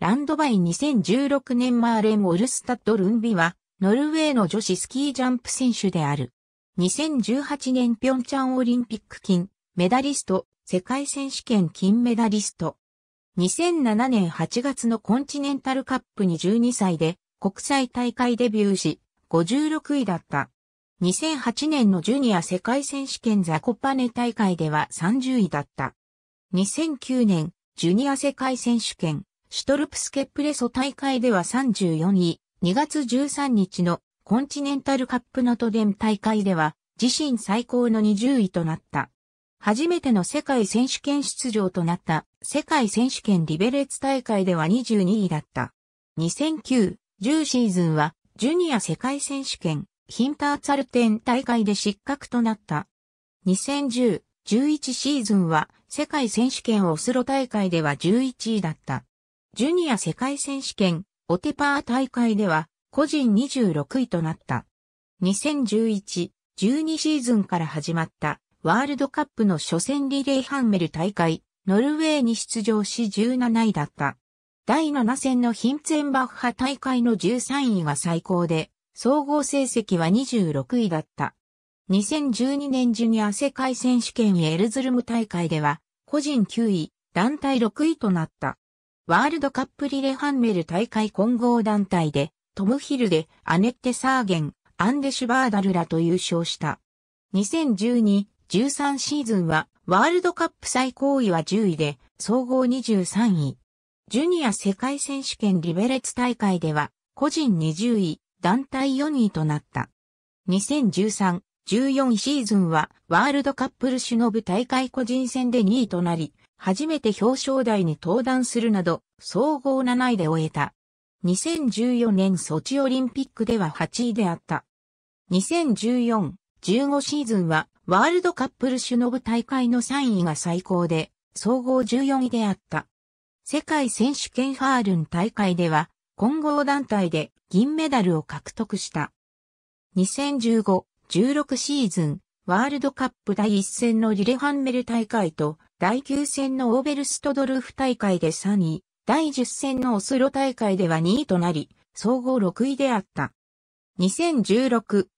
ランドバイ2016年マーレン・オルスタッド・ルンビは、ノルウェーの女子スキージャンプ選手である。2018年ピョンチャンオリンピック金、メダリスト、世界選手権金メダリスト。2007年8月のコンチネンタルカップに12歳で、国際大会デビューし、56位だった。2008年のジュニア世界選手権ザコパネ大会では30位だった。2009年、ジュニア世界選手権、シュトルプスケプレソ大会では34位、2月13日のコンチネンタルカップトデン大会では自身最高の20位となった。初めての世界選手権出場となった世界選手権リベレッツ大会では22位だった。2009、10シーズンはジュニア世界選手権ヒンターツァルテン大会で失格となった。2010、11シーズンは世界選手権オスロ大会では11位だった。ジュニア世界選手権、オテパー大会では、個人26位となった。2011、12シーズンから始まったワールドカップの初戦リレーハンメル大会、ノルウェーに出場し17位だった。第7戦のヒンツェンバッハ大会の13位が最高で、総合成績は26位だった。2012年ジュニア世界選手権エルズルム大会では、個人9位、団体6位となった。ワールドカップリレハンメル大会混合団体で、トム・ヒルで、アネッテ・サーゲン、アンデシュバーダルらと優勝した。2012-13シーズンは、ワールドカップ最高位は10位で、総合23位。ジュニア世界選手権リベレツ大会では、個人20位、団体4位となった。2013-14シーズンは、ワールドカップルシュノブ大会個人戦で2位となり、初めて表彰台に登壇するなど、総合7位で終えた。2014年ソチオリンピックでは8位であった。2014-15シーズンはワールドカップルシュノブ大会の3位が最高で、総合14位であった。世界選手権ハールン大会では混合団体で銀メダルを獲得した。2015-16シーズンワールドカップ第1戦のリレハンメル大会と、第9戦のオーベルストドルフ大会で3位、第10戦のオスロ大会では2位となり、総合6位であった。2016-17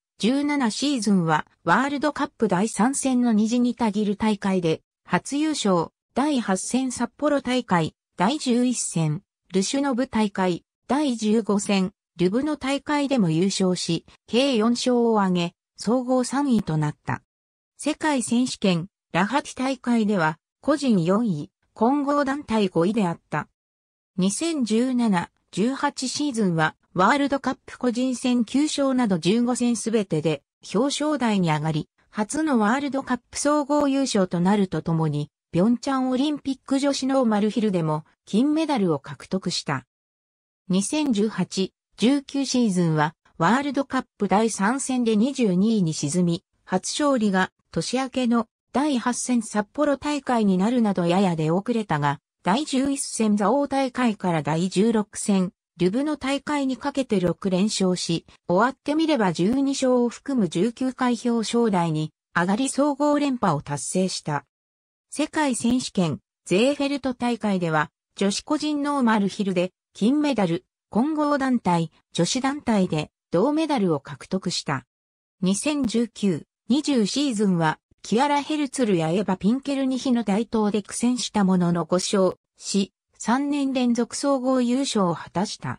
シーズンは、ワールドカップ第3戦の虹にたぎる大会で、初優勝、第8戦札幌大会、第11戦、ルシュノブ大会、第15戦、ルブの大会でも優勝し、計4勝を挙げ、総合3位となった。世界選手権、ラハティ大会では、個人4位、混合団体5位であった。2017、18シーズンは、ワールドカップ個人戦9勝など15戦すべてで、表彰台に上がり、初のワールドカップ総合優勝となるとともに、ピョンチャンオリンピック女子ノーマルヒルでも金メダルを獲得した。2018-19シーズンはワールドカップ第3戦で22位に沈み、初勝利が年明けの第8戦札幌大会になるなどやや出遅れたが、第11戦座王大会から第16戦、ルブの大会にかけて6連勝し、終わってみれば12勝を含む19回表彰台に上がり総合連覇を達成した。世界選手権、ゼーフェルト大会では、女子個人ノーマルヒルで金メダル、混合団体、女子団体で銅メダルを獲得した。2019-20シーズンは、キアラ・ヘルツルやエヴァ・ピンケルニヒの台頭で苦戦したものの5勝し、3年連続総合優勝を果たした。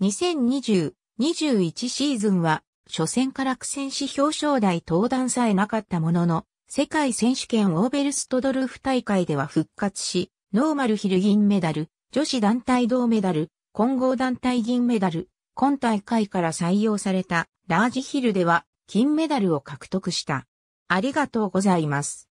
2020-21シーズンは、初戦から苦戦し表彰台登壇さえなかったものの、世界選手権オーベルストドルフ大会では復活し、ノーマルヒル銀メダル、女子団体銅メダル、混合団体銀メダル、今大会から採用されたラージヒルでは金メダルを獲得した。ありがとうございます。